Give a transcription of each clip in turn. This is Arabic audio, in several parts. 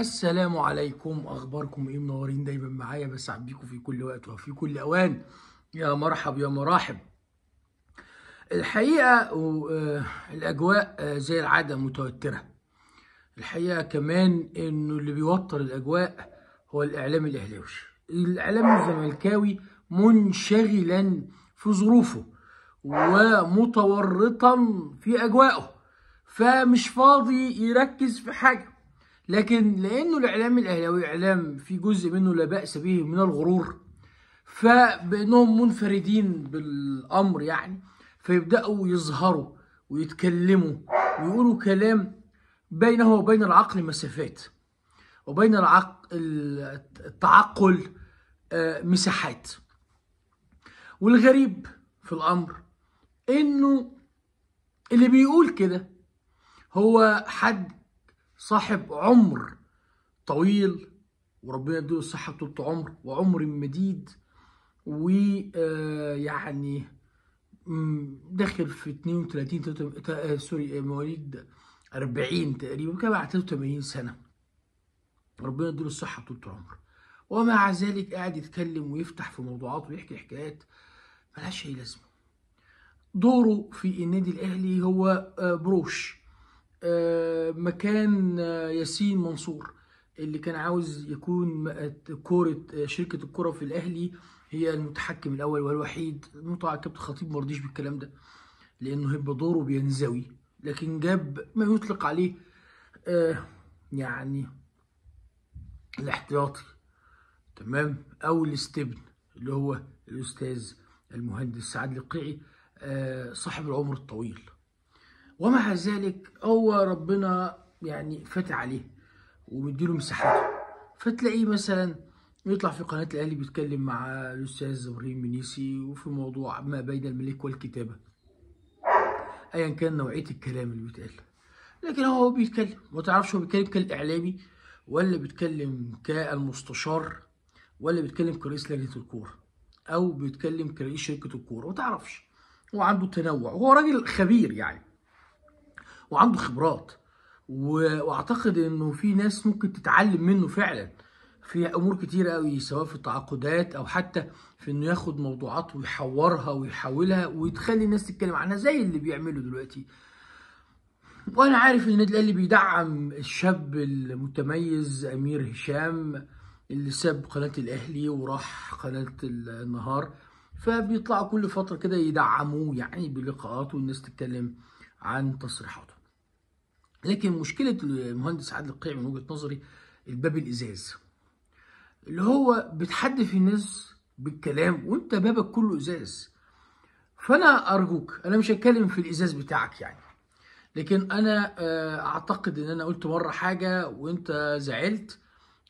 السلام عليكم اخباركم ايه منورين دايما معايا بسعد بيكم في كل وقت وفي كل اوان يا مرحب يا مراحب الحقيقه آه، الاجواء آه، زي العاده متوتره الحقيقه كمان انه اللي بيوتر الاجواء هو الاعلام الاهلاوي الاعلام الزملكاوي منشغلا في ظروفه ومتورطا في اجوائه فمش فاضي يركز في حاجه لكن لأنه الإعلام الأهلاوي إعلام في جزء منه لا بأس به من الغرور فبأنهم منفردين بالأمر يعني فيبدأوا يظهروا ويتكلموا ويقولوا كلام بينه وبين العقل مسافات وبين العقل التعقل آه، مساحات والغريب في الأمر إنه اللي بيقول كده هو حد صاحب عمر طويل وربنا يديله الصحة طولة عمر وعمر مديد ويعني آه، داخل في 32 آه، سوري آه، مواليد 40 تقريبا كان بعد 83 سنة ربنا يديله الصحة طولة عمر ومع ذلك قاعد يتكلم ويفتح في موضوعات ويحكي حكايات ملهاش أي لازمة دوره في النادي الأهلي هو بروش آه، مكان آه، ياسين منصور اللي كان عاوز يكون كورة آه، شركة الكرة في الأهلي هي المتحكم الأول والوحيد مطع كابتن خطيب مرضيش بالكلام ده لأنه هيبقى دوره بينزوي لكن جاب ما يطلق عليه آه يعني الاحتياطي تمام أو الاستبن اللي هو الأستاذ المهندس سعد القيعي آه صاحب العمر الطويل ومع ذلك هو ربنا يعني فاتح عليه ومديله مساحته فتلاقيه مثلا يطلع في قناه الاهلي بيتكلم مع الاستاذ ابراهيم منيسي وفي موضوع ما بين الملك والكتابه ايا كان نوعيه الكلام اللي بيتقال لكن هو بيتكلم ما تعرفش هو بيتكلم كالاعلامي ولا بيتكلم كالمستشار ولا بيتكلم كرئيس لجنه الكوره او بيتكلم كرئيس شركه الكوره ما تعرفش هو عنده تنوع وهو راجل خبير يعني وعنده خبرات واعتقد انه في ناس ممكن تتعلم منه فعلا في امور كتير قوي سواء في التعاقدات او حتى في انه ياخد موضوعات ويحورها ويحولها ويتخلي الناس تتكلم عنها زي اللي بيعمله دلوقتي وانا عارف ان النادي الاهلي بيدعم الشاب المتميز امير هشام اللي ساب قناه الاهلي وراح قناه النهار فبيطلعوا كل فتره كده يدعموه يعني بلقاءات والناس تتكلم عن تصريحاته لكن مشكله المهندس عادل القيعي من وجهه نظري الباب الازاز اللي هو بتحدف الناس بالكلام وانت بابك كله ازاز فانا ارجوك انا مش هتكلم في الازاز بتاعك يعني لكن انا آه، اعتقد ان انا قلت مره حاجه وانت زعلت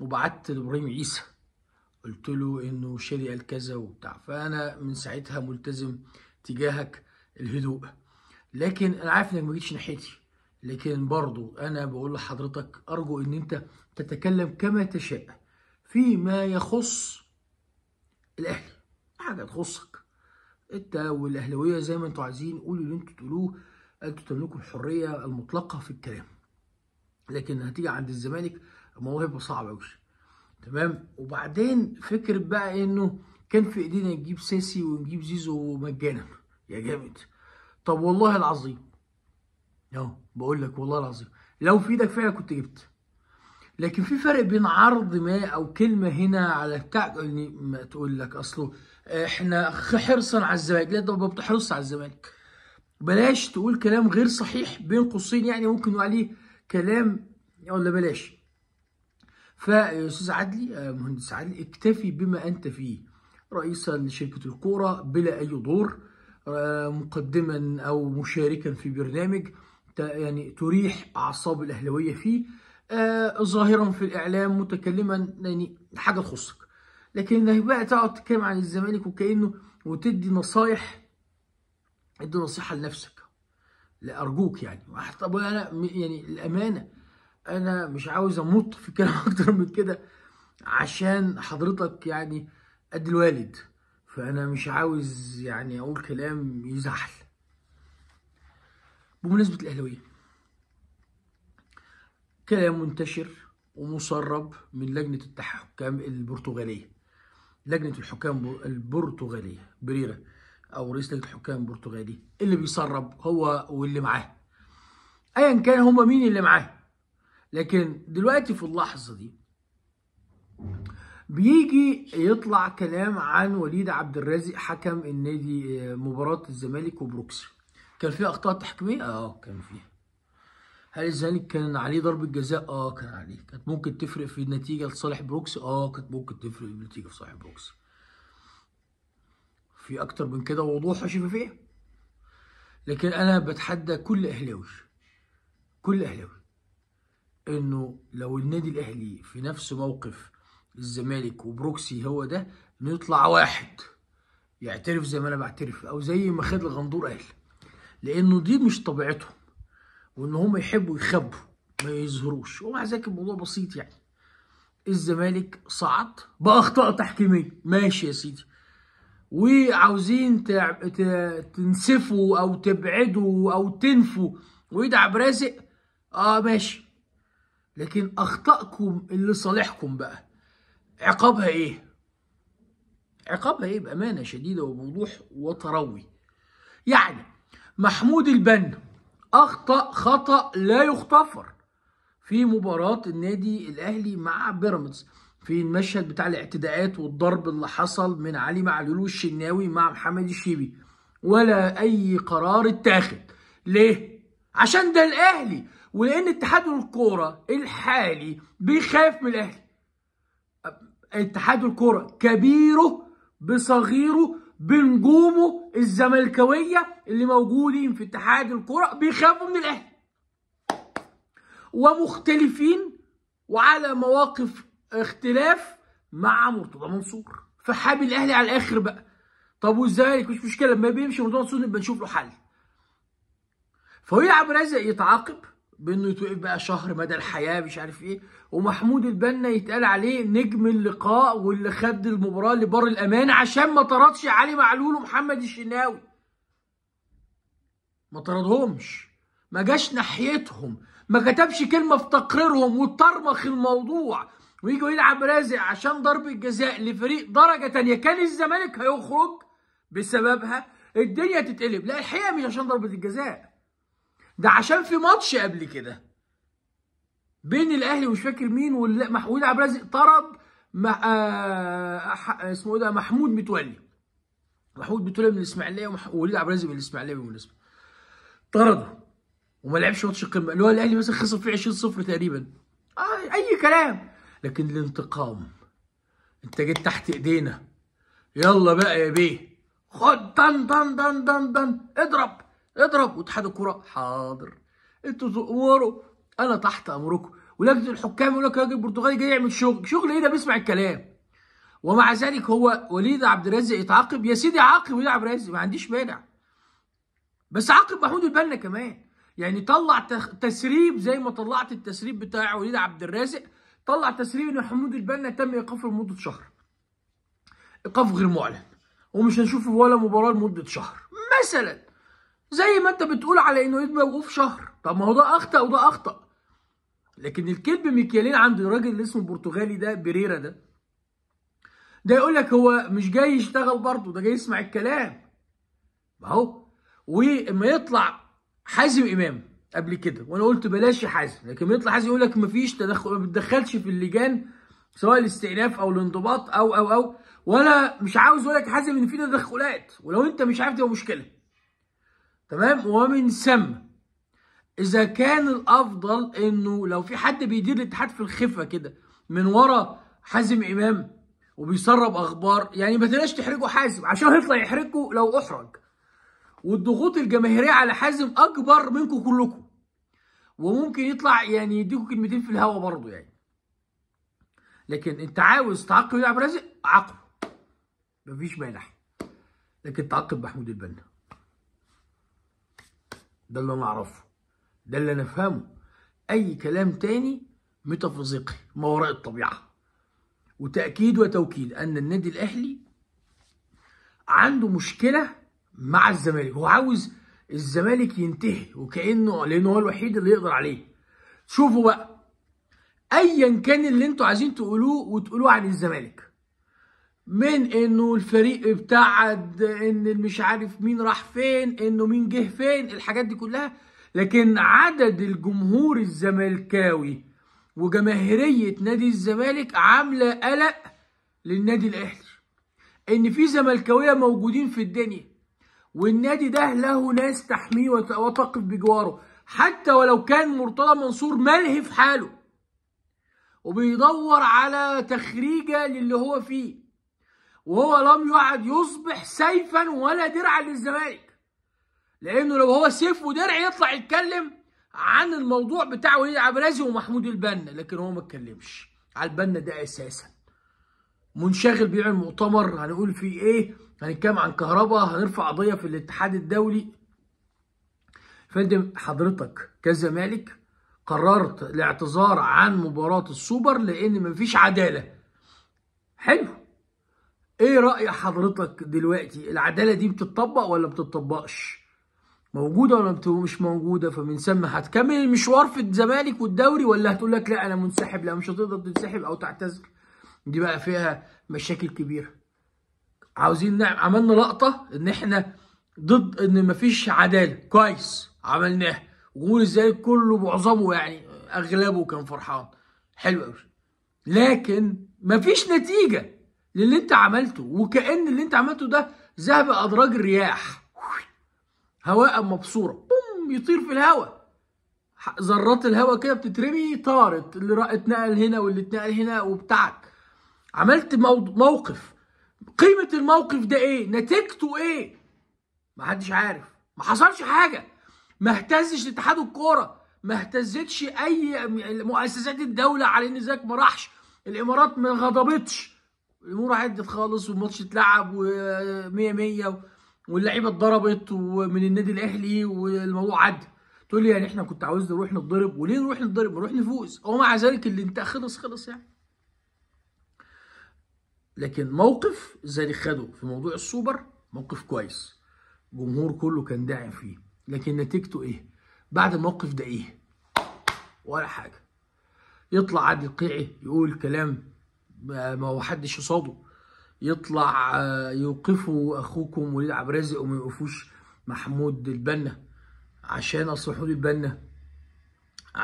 وبعت لابراهيم عيسى قلت له انه شيري قال كذا وبتاع فانا من ساعتها ملتزم تجاهك الهدوء لكن انا عارف انك ما جيتش ناحيتي لكن برضو أنا بقول لحضرتك أرجو أن أنت تتكلم كما تشاء فيما يخص الأهلي حاجة تخصك أنت والأهلاوية زي ما أنتوا عايزين قولوا اللي أنتوا تقولوه أنتوا تملكوا الحرية المطلقة في الكلام لكن هتيجي عند الزمالك الموضوع صعبه صعب أوي تمام وبعدين فكرة بقى إنه كان في إيدينا نجيب ساسي ونجيب زيزو مجانا يا جامد طب والله العظيم اهو بقول لك والله العظيم لو في ايدك فعلا كنت جبت لكن في فرق بين عرض ما او كلمه هنا على بتاع تقولني يعني ما تقول لك اصله احنا حرصا على الزمالك لا ده ما بتحرصش على الزمالك بلاش تقول كلام غير صحيح بين قوسين يعني ممكن يقول عليه كلام ولا بلاش فيا استاذ عدلي آه، مهندس عدلي اكتفي بما انت فيه رئيسا لشركه الكوره بلا اي دور آه، مقدما او مشاركا في برنامج يعني تريح اعصاب الاهلاويه فيه آه ظاهرا في الاعلام متكلما يعني حاجه تخصك لكن انك بقى تقعد تتكلم عن الزمالك وكانه وتدي نصايح ادي نصيحه لنفسك لا ارجوك يعني طب انا يعني الامانه انا مش عاوز امط في الكلام اكتر من كده عشان حضرتك يعني قد الوالد فانا مش عاوز يعني اقول كلام يزعل بمناسبة الأهلاوية كلام منتشر ومسرب من لجنة الحكام البرتغالية لجنة الحكام البرتغالية بريرة أو رئيس لجنة الحكام البرتغالي اللي بيسرب هو واللي معاه أيا كان هما مين اللي معاه لكن دلوقتي في اللحظة دي بيجي يطلع كلام عن وليد عبد الرازق حكم النادي آه، مباراة الزمالك وبروكسي كان فيه اخطاء تحكيميه اه كان فيه هل الزمالك كان عليه ضربه جزاء اه كان عليه كانت ممكن تفرق في النتيجه لصالح بروكس اه كانت ممكن تفرق في النتيجه لصالح بروكس في اكتر من كده وضوح وشفافيه لكن انا بتحدى كل اهلاوي كل اهلاوي انه لو النادي الاهلي في نفس موقف الزمالك وبروكسي هو ده نطلع واحد يعترف زي ما انا بعترف او زي ما خد الغندور اهلي لانه دي مش طبيعتهم وان هم يحبوا يخبوا ما يظهروش ومع ذلك الموضوع بسيط يعني الزمالك صعد باخطاء تحكيميه ماشي يا سيدي وعاوزين تنسفوا او تبعدوا او تنفوا ويدعب رازق اه ماشي لكن اخطائكم اللي صالحكم بقى عقابها ايه عقابها ايه بامانه شديده وبوضوح وتروي يعني محمود البنا اخطا خطا لا يغتفر في مباراه النادي الاهلي مع بيراميدز في المشهد بتاع الاعتداءات والضرب اللي حصل من علي معلول والشناوي مع محمد الشيبي ولا اي قرار اتاخد ليه عشان ده الاهلي ولان اتحاد الكوره الحالي بيخاف من الاهلي اتحاد الكوره كبيره بصغيره بنجومه الزملكاويه اللي موجودين في اتحاد الكره بيخافوا من الاهلي ومختلفين وعلى مواقف اختلاف مع مرتضى منصور فحابي الاهلي على الاخر بقى طب والزمالك مش مشكله لما بيمشي مرتضى منصور نبقى نشوف له حل فهو عبد رزق يتعاقب بانه يتوقف بقى شهر مدى الحياه مش عارف ايه ومحمود البنا يتقال عليه نجم اللقاء واللي خد المباراه لبر الامان عشان ما طردش علي معلول ومحمد الشناوي ما طردهمش ما جاش ناحيتهم ما كتبش كلمه في تقريرهم وطرمخ الموضوع ويجي يلعب رازق عشان ضربه جزاء لفريق درجه تانية كان الزمالك هيخرج بسببها الدنيا تتقلب لا الحقيقه مش عشان ضربه الجزاء ده عشان في ماتش قبل كده بين الاهلي ومش فاكر مين ومحمود عبد الرازق طرد آه، اسمه ايه ده محمود متولي محمود متولي من الاسماعيليه ووليد عبد الرازق من الاسماعيليه بالمناسبه طرده وما لعبش ماتش القمه اللي هو الاهلي مثلا خسر فيه 20 صفر تقريبا آه اي كلام لكن الانتقام انت جيت تحت ايدينا يلا بقى يا بيه خد طن طن طن طن طن اضرب اضرب واتحاد الكرة حاضر انتوا زقوروا انا تحت امركم ولجنه الحكام يقول لك يا راجل البرتغالي جاي يعمل شغل شغل ايه ده بيسمع الكلام ومع ذلك هو وليد عبد الرازق يتعاقب يا سيدي عاقب وليد عبد الرازق ما عنديش مانع بس عاقب محمود البنا كمان يعني طلع تسريب زي ما طلعت التسريب بتاع وليد عبد الرازق طلع تسريب ان محمود البنا تم ايقافه لمده شهر ايقاف غير معلن ومش هنشوفه ولا مباراه لمده شهر مثلا زي ما انت بتقول على انه يبقى وقوف شهر طب ما هو ده اخطا وده اخطا لكن الكذب مكيالين عند الراجل اللي اسمه البرتغالي ده بريرا ده ده يقول لك هو مش جاي يشتغل برضه ده جاي يسمع الكلام اهو واما يطلع حازم امام قبل كده وانا قلت بلاش حازم لكن ما يطلع حازم يقول لك ما فيش تدخل ما بتدخلش في اللجان سواء الاستئناف او الانضباط او او او وانا مش عاوز اقول لك حازم ان في تدخلات ولو انت مش عارف تبقى مشكله تمام ومن ثم اذا كان الافضل انه لو في حد بيدير الاتحاد في الخفه كده من ورا حازم امام وبيسرب اخبار يعني ما تلاش تحرجوا حازم عشان هيطلع يحرجكوا لو احرج والضغوط الجماهيريه على حازم اكبر منكم كلكم وممكن يطلع يعني يديكوا كلمتين في الهوا برضه يعني لكن انت عاوز تعاقب يلعب رازق عاقبه مفيش مانع لكن تعاقب محمود البنا ده اللي انا اعرفه ده اللي انا افهمه اي كلام تاني ميتافيزيقي ما وراء الطبيعه وتاكيد وتوكيد ان النادي الاهلي عنده مشكله مع الزمالك هو عاوز الزمالك ينتهي وكانه لانه هو الوحيد اللي يقدر عليه شوفوا بقى ايا كان اللي انتوا عايزين تقولوه وتقولوه عن الزمالك من انه الفريق ابتعد ان مش عارف مين راح فين انه مين جه فين الحاجات دي كلها لكن عدد الجمهور الزملكاوي وجماهيريه نادي الزمالك عامله قلق للنادي الاهلي ان في زملكاويه موجودين في الدنيا والنادي ده له ناس تحميه وتقف بجواره حتى ولو كان مرتضى منصور ملهي في حاله وبيدور على تخريجه للي هو فيه وهو لم يعد يصبح سيفا ولا درعا للزمالك لانه لو هو سيف ودرع يطلع يتكلم عن الموضوع بتاع وليد عبد ومحمود البنا لكن هو ما اتكلمش على البنا ده اساسا منشغل بيعمل مؤتمر هنقول فيه ايه هنتكلم عن كهرباء هنرفع قضيه في الاتحاد الدولي فندم حضرتك كزمالك قررت الاعتذار عن مباراه السوبر لان مفيش عداله حلو ايه رأي حضرتك دلوقتي العدالة دي بتطبق ولا بتطبقش موجودة ولا مش موجودة فمن ثم هتكمل المشوار في الزمالك والدوري ولا هتقول لك لا انا منسحب لا مش هتقدر تنسحب او تعتذر دي بقى فيها مشاكل كبيرة عاوزين نعمل عملنا لقطة ان احنا ضد ان مفيش عدالة كويس عملناها وقول ازاي كله معظمه يعني اغلبه كان فرحان حلو قوي لكن مفيش نتيجه للي انت عملته وكأن اللي انت عملته ده ذهب أدراج الرياح هواء مبصورة بوم يطير في الهواء ذرات الهواء كده بتترمي طارت اللي اتنقل هنا واللي اتنقل هنا وبتاعك عملت موقف قيمة الموقف ده ايه نتيجته ايه ما حدش عارف ما حصلش حاجة ما اهتزش اتحاد الكورة ما اهتزتش اي مؤسسات الدولة على ان زيك ما راحش الامارات ما غضبتش الامور عدت خالص والماتش اتلعب و100 100 واللعيبه اتضربت ومن النادي الاهلي والموضوع عدى تقول لي يعني احنا كنت عاوزنا نروح نتضرب وليه نروح نتضرب نروح نفوز ومع ذلك اللي انت خلص خلص يعني لكن موقف الزمالك خده في موضوع السوبر موقف كويس الجمهور كله كان داعم فيه لكن نتيجته ايه بعد الموقف ده ايه ولا حاجه يطلع عادل قيعي يقول كلام ما هو حدش يصاده يطلع آه، يوقفوا اخوكم وليد عبد الرازق وما يوقفوش محمود البنا عشان اصل محمود البنا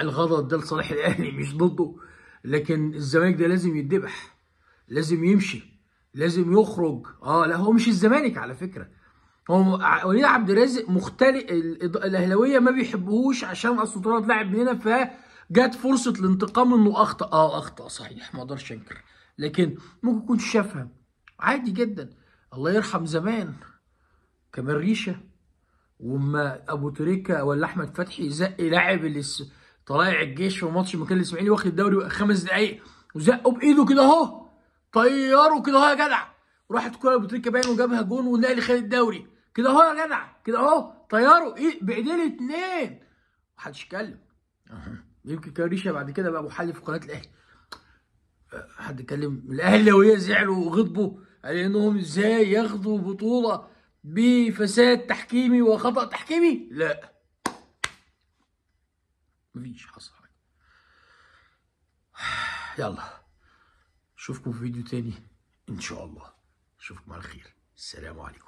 الغضب ده لصالح الاهلي مش ضده لكن الزمالك ده لازم يتذبح لازم يمشي لازم يخرج اه لا هو مش الزمالك على فكره هو وليد عبد الرازق مختلف الاهلاويه ما بيحبوهوش عشان طلعت لاعب من هنا فجت فرصه الانتقام انه اخطا اه اخطا صحيح ما اقدرش انكر لكن ممكن يكون شافها عادي جدا الله يرحم زمان كمال ريشه وما ابو تريكه ولا احمد فتحي زق لاعب اللي طالع الجيش في ماتش مكان الاسماعيلي واخد الدوري خمس دقائق وزقه بايده كده اهو طياره كده اهو يا جدع راحت كوره ابو تريكه باين وجابها جون والاهلي خد الدوري كده اهو يا جدع كده اهو طياره ايه بايديه الاثنين محدش يتكلم يمكن كان ريشه بعد كده بقى محلل في قناه الاهلي حد اتكلم الاهلاويه زعلوا وغضبوا على انهم ازاي ياخدوا بطوله بفساد تحكيمي وخطا تحكيمي لا مفيش حصل يلا اشوفكم في فيديو تاني ان شاء الله اشوفكم على خير السلام عليكم